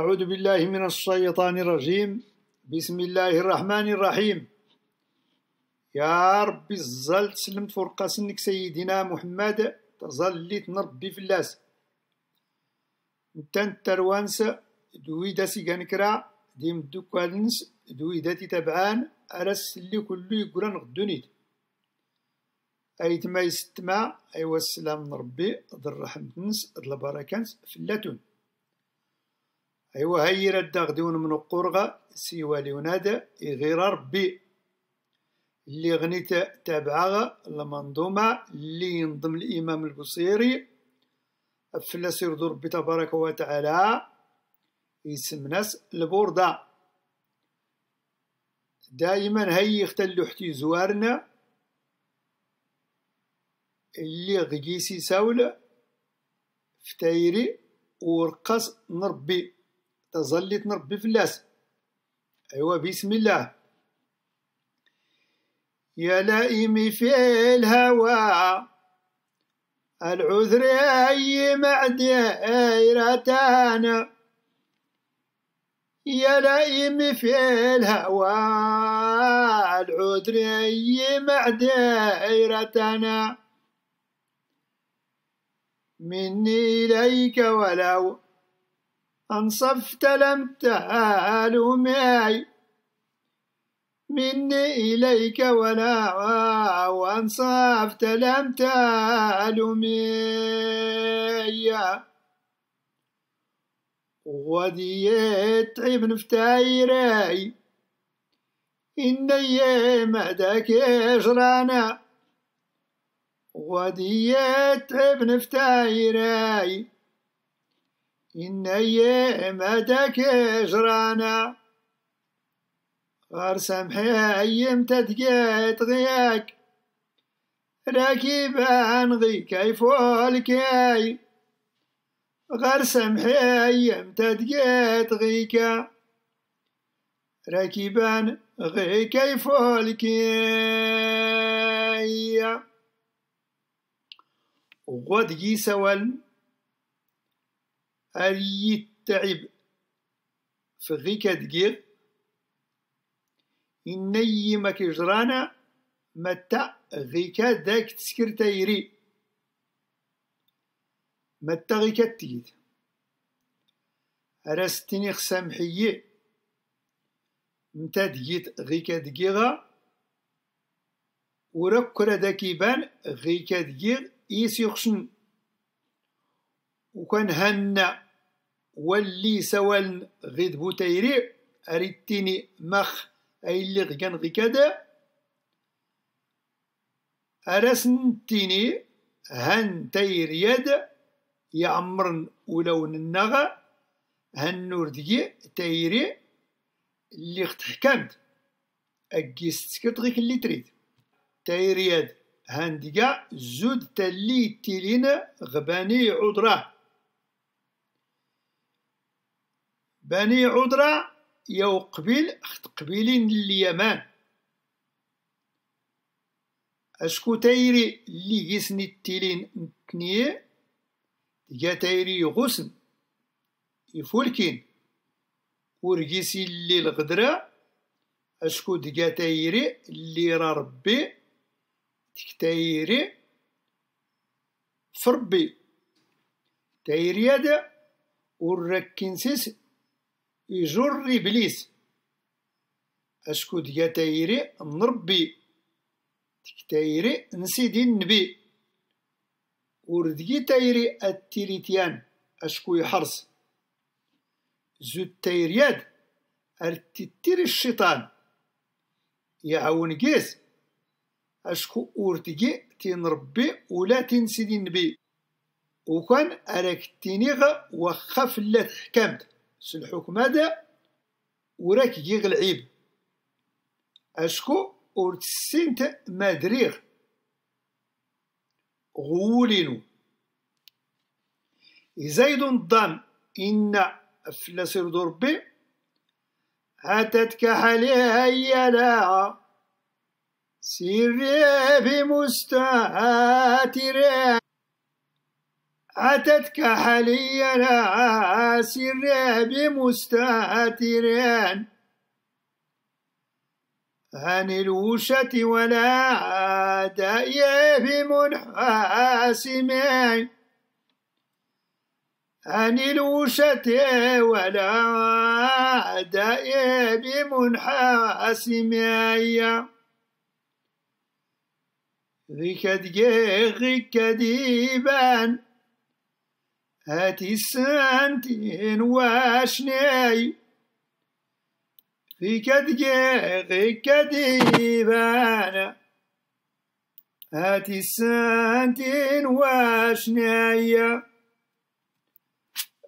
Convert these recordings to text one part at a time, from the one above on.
أعوذ بالله من الشيطان الرجيم بسم الله الرحمن الرحيم يا ربي الزل تسلم فرقة سنك سيدنا محمد تظلت نربي فلاس نتان روانس دويدا سيغانكرا ديم دوكالنس دويدا تتبعان أرس اللي كلو يقولان غدونيت أيتما يستما أيوا السلام نربي ضد رحمتنس نس بركانس البركة فلاتون أيوا هير الدغدون من القرغة سيوالي ونادى غير ربي اللي غنيت تابعها المنظومة اللي ينظم الإمام البصيري فلاس يرضو ربي تبارك وتعالى يسم ناس البوردة دائما هاي اختلو حتي زوارنا اللي غيسي ساول فتايري ورقص نربي تظليت نربي فلاس ايوا بسم الله يا لائمي في الهوى العذر أي معديرتان يا لائم في الهوى العذر أي معديرتنا مني إليك ولو أنصفت لم تعال معي مني إليك ولا وأنصفت لم تعال معي وديت عيب فتايري إني مدك إجرانا وديت عيب فتايري إني أمتك إجرانا غار سمحيها أيم تدقيت غياك راكي بانغي كيف الكاي غار سمحيها أيم تدقيت غيكا راكبان غي كيف الكاي وقد جي سوال أري التعب فغيك دقيق إني ما كجرانا متى غيك داك تسكر تيري متى غيك تيد راستني خسامحيي متى ديت غيك دقيقة وركرا داكيبان غيك دقيق إيسي خشن وكان هن واللي سوال غيد بوتيري أريتيني مخ أي اللي غيان غي كدا أرسنتيني هن يد يعمرن ولون النغا هن دي تيري اللي ختحكمت اجيست غيك اللي تريد تيرياد هندقا زود تلي تيلينا غباني عذراه بني عذرة يو قبيل خت قبيلين اليمن اشكو تايري لي جيسني تيلين نتنية جا تايري يغسن يفولكين ورجيسي لي الغدرة اشكو دقا تايري لي را ربي تكتايري فربي تايري هذا وركنسيس يجر إبليس أشكو ديا تايري نربي تايري نسيدي النبي وردي تايري التيريتيان أشكو يحرص زود تايرياد ارتيتيري الشيطان يعاون كيس أشكو تين ربي ولا تنسيدي النبي وكان أراك تينيغ وخا فلات حكامت سلحوك مدى وراك جيغ العيب اسكو ورتسينت مادريغ غولينو زيد الضام ان فلاسير دوربي عتتك حاليا هيا لا سيري بمستاتري أتتك حليا عاسرا بمستهترا عن الوشة ولا عادي بمنحاسمين عن الوشة ولا عادي بمنحاسمين غكد غكديبا هاتي سنتين واشني في كدقيقي كديبانا هاتي سنتين واشني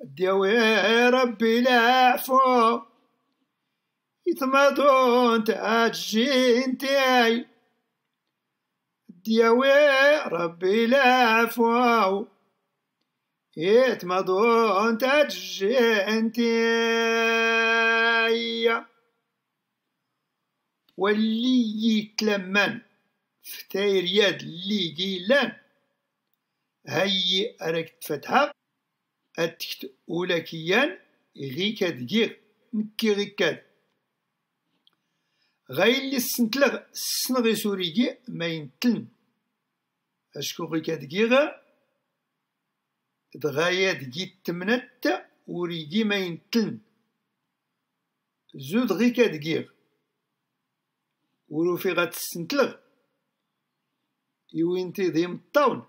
ديوي ربي لعفو يتمضون تاجين تاي ديوي ربي لعفو يتمضون تجنتي واللي يتلمن فتايرياد اللي قيلان هاي راك تفتحق أتكت أولكيان غيكا دقيق نكي غيكا غاي اللي سنتلغ سنغي سوريكي ما ينتلن أشكو غيكا دقيقة دغايا جيت تمنت وريدي ما ينتلن زود غي غات سنتلغ يوين تي ذي مطاون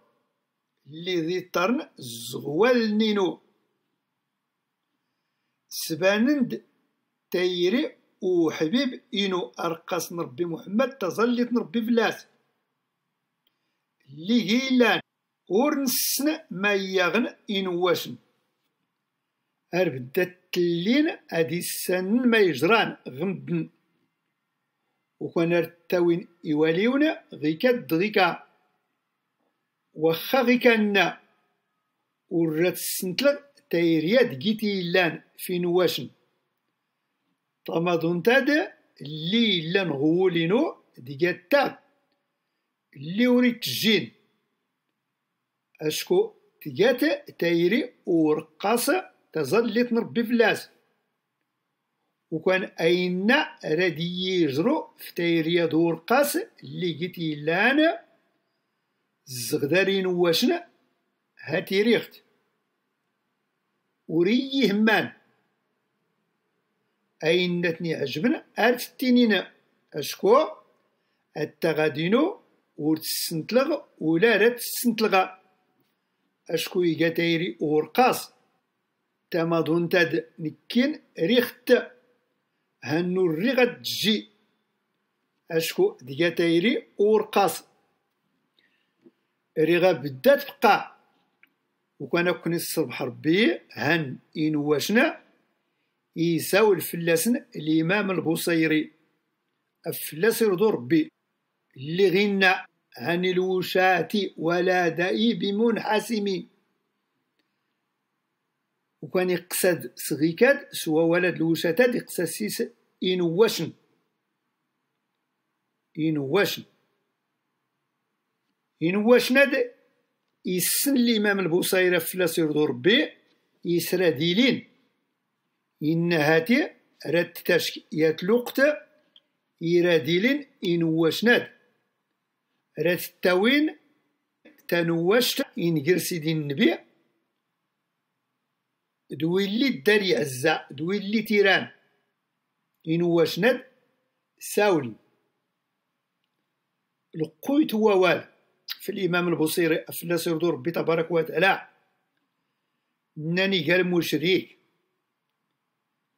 اللي ذي طرن زغوال نينو سبانند تايري وحبيب إنو أرقص نربي محمد تظلت نربي فلاس اللي هيلان ورنسن ما يغن إنواشن أربدت لين أدي السن ما يجران غمدن وكان ارتوين إواليون غيكا دغيكا وخا غيكا نا ورات السنتلغ تايريات جيتي لان في نواسن طما دونتاد لي لان غولينو ديكا تاد لي وريت جين اشكو تجات تايري ورقاص تظل تنربي فلاس وكان اين ردي يجرو في تايريا دور قاس اللي جيتي لانا زغدارين واشنا هاتي ريخت وري همان تني عجبنا ارتتينينا اشكو التغادينو ورتسنتلغ ولا رتسنتلغا أشكوي قتيري ورقاص تمضون تد نكين ريخت هنو ريغت تجي أشكو دياتيري ورقاص ريغا بدات تبقى وكان كوني الصبح ربي هن إنواشنا يساول الفلاسن الإمام البوصيري الفلاس يرضو ربي اللي غينا عن الوشاة ولا داء بمنحسم وكان يقصد صغيكاد سوا ولد الوشاة يقصد سيس إنواشن إنواشن إنواشن وشن يسن الإمام البوصيرة في لصير ربي يسرى ديلين إن هاتي رد تشك يتلقت إراديلين إنواشناد التوين تنوشت ينقر سيدي النبي دويلي الدار يعزا دويلي تيران ينوش ند ساولي لقيت ووال في الإمام البصيري أفلاس دور ربي تبارك وتعالى ناني قال مشريك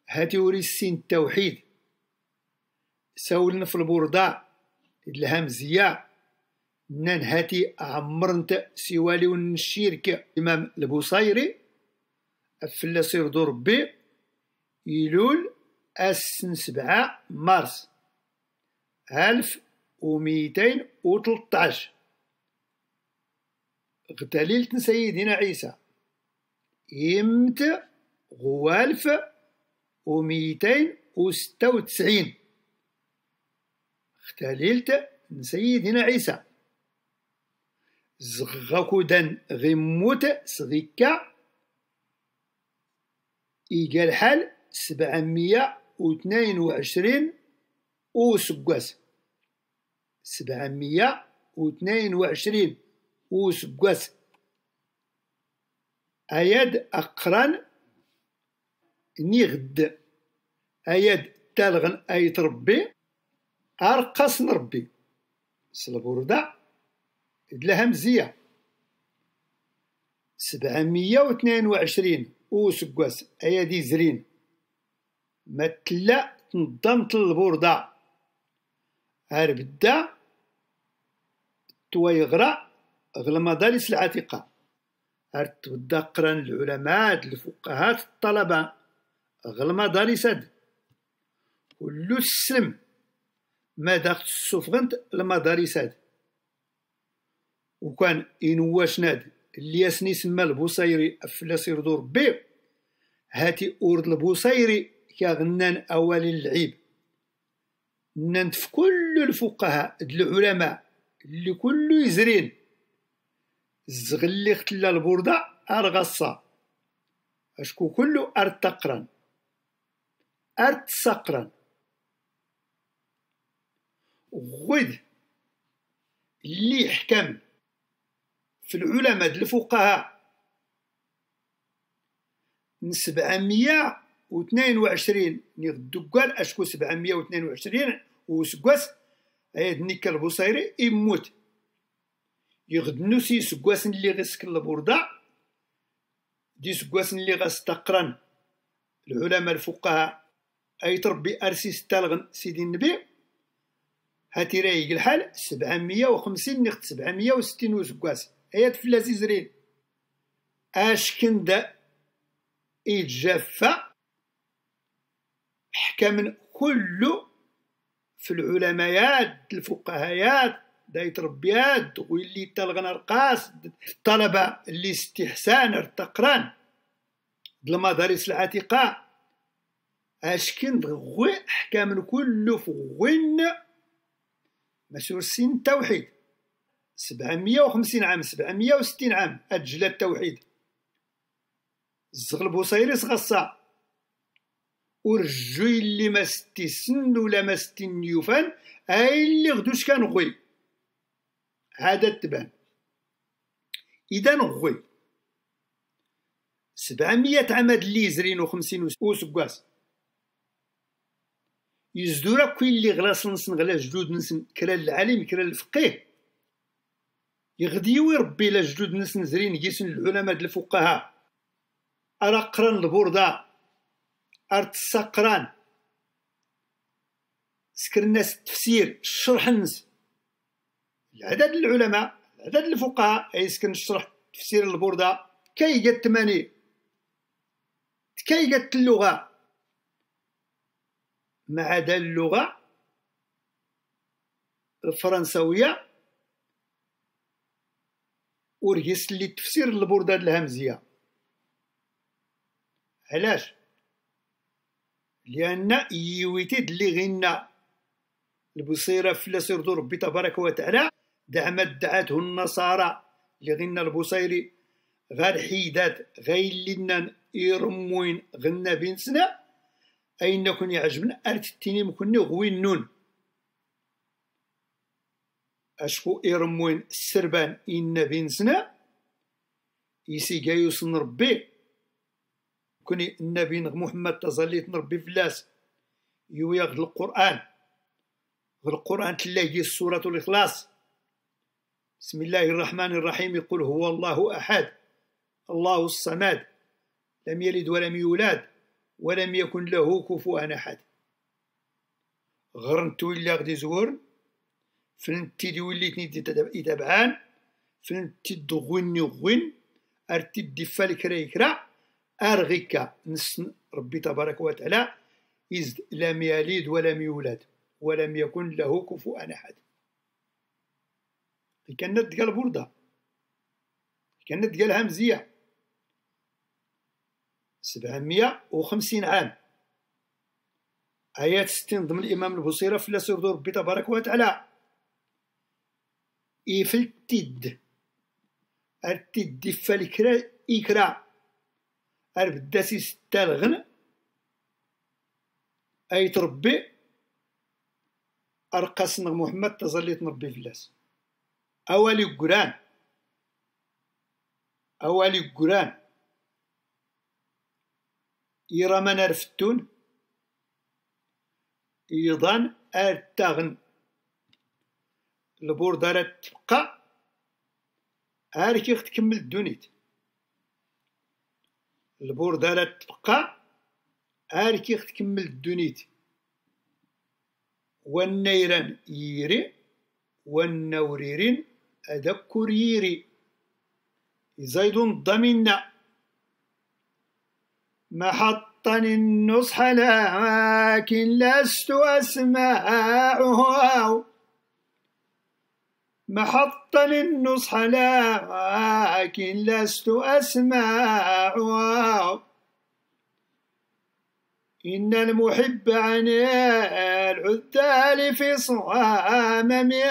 هاتي وري السين التوحيد ساولنا في البوردة الهمزية ننهتي عمرنت سوالي ونشيرك إمام البوصيري في دور بي يلول السن سبعة مارس ألف وميتين وتلطاش غدا سيدنا عيسى يمت غوالف وميتين وستة وتسعين اختليلت سيدنا عيسى زغاكودان غيموت سغيكا إيكا حال سبعمية وتنين وعشرين وسكواس سبعمية عشرين وعشرين سكواس أياد أقران نيغد أياد تالغن أيت ربي أرقص نربي سلبوردا الهمزية سبعمية وتنين وعشرين أو سكواس أيادي زرين تلا تنظمت البوردة بدا تويغرا غل العتيقة العتيقة تبدا قران العلماء الفقهاء الطلبة غل هاد كلو السلم ما داخت السفغنت المدارس هاد وكان إنواش نادي اللي ياسني سما البوصيري سير دور بي هاتي أورد البوصيري كغنان أوالي اللعيب نانت في كل الفقهاء العلماء اللي كله يزرين الزغل اللي ختلا البوردة أرغصة أشكو كله أرتقرا تقران أرد سقران غد اللي حكم في العلماء الفقهاء من 722 نغدو كال اشكو 722 وسكواس هاد نيكا البصيري يموت يغدنو سي سكواس اللي غيسكن البوردة دي سكواس اللي غاستقرن العلماء الفقهاء اي تربي ارسيس تالغن سيدي النبي هاتي رايق الحال 750 نقد 760 وسكواس ايات في زرين اش كندا يتجافى حكم كل في العلمايات الفقهايات دايت يتربيات ويلي تلغنا رقاص الطلبة اللي استحسان ارتقران المدارس العتيقة اشكن غوي حكم كل في غوين مسؤول سين التوحيد 750 عام 760 عام أتجلى التوحيد الزغلب البوصيريس غصا ورجوي اللي ما ستيسن ولا ما ستنيوفان اي اللي غدوش كان غوي هذا تبان اذا غوي 700 عام اللي يزرين وخمسين وسكواس يزدورا كل اللي غلاص نسن غلا جدود نسن كرا العالم كرا الفقيه يغديو يربي لا جدود ناس نزرين يسن العلماء د الفقهاء أرا قران البوردة أرت سقران سكر الناس التفسير الشرح الناس العدد العلماء العدد الفقهاء يسكن الشرح تفسير البوردة كي جات تماني كي جات اللغة ما عدا اللغة الفرنسوية ورجس اللي تفسير البرداد الهمزية علاش لأن يويتد اللي غنى البصيرة فلسير دور ربي تبارك وتعالى دعمت دعاته النصارى اللي غنى البصيري غير حيدات غير لنا يرموين غنا بين أين كن يعجبنا أرتتيني مكني غوين نون اشكو إرموين السربان إن بنزنا إيسي يسي جايوس نربي كوني النبي محمد تظليت نربي فلاس يوياغ القرآن القرآن تلاهي سورة الإخلاص بسم الله الرحمن الرحيم يقول هو الله أحد الله الصمد لم يلد ولم يولد ولم يكن له كفوا أحد غرنتو إلا غدي زورن فلنتي دي وليتني يتبعان فلنتي دغوني غوين ارتي دي فالك يكرا ارغيكا نسن ربي تبارك وتعالى إذ لم يلد ولم يولد ولم يكن له كفوا أحد كانت ديال بوردة كانت قال همزية سبعمية وخمسين عام آيات ستين ضمن الإمام البصيرة في الله ربي تبارك وتعالى إيفل تيد يفلتد ارتد فالكرا إكرا أربداسي سيستا الغن أي تربي أرقص محمد تظليت تنربي فلاس أولي قران أولي قران يرى من أرفتون يضان أرتغن البوردة لا تبقى عارف كيف تكمل الدونيت البوردة لا تبقى عارف كيف تكمل الدونيت والنيران يري والنوريرين أدكر يري زيد ضمنا محطني النصح لكن لست أسمعه محط للنصح لكن لست أسمع إن المحب عن العذال في صاممي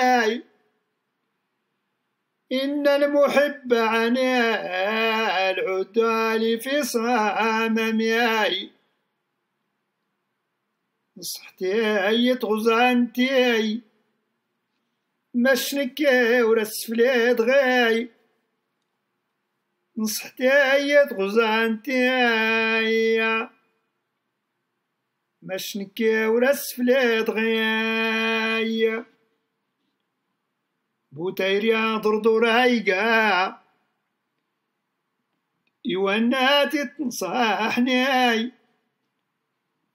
إن المحب عن العذال في صاممي نصحتي أي عنتي ماش نكا ورس فلاد غاي نصحتي هيا تغزانتي هيا ماش نكا ورس فلاد غاي بوتيريا دردور هيقا يواناتي تنصحني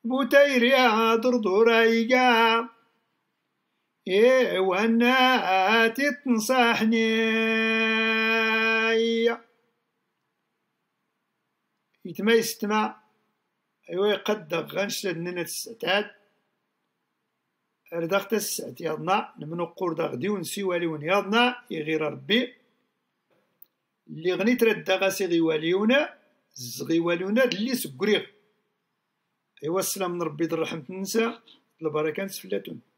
بوتيريا دردور هيقا إيه وانا تنصحني يتما يستمع ايوا يقد غنشد ننا السعتات رداغ تا السعت ياضنا نمنو قور داغ ونسي سيوالي ون ياضنا يغير ربي اللي غني ترد داغا سي زغي واليونا اللي سكريغ ايوا السلام من ربي رحمة النساء البركة نسفلاتون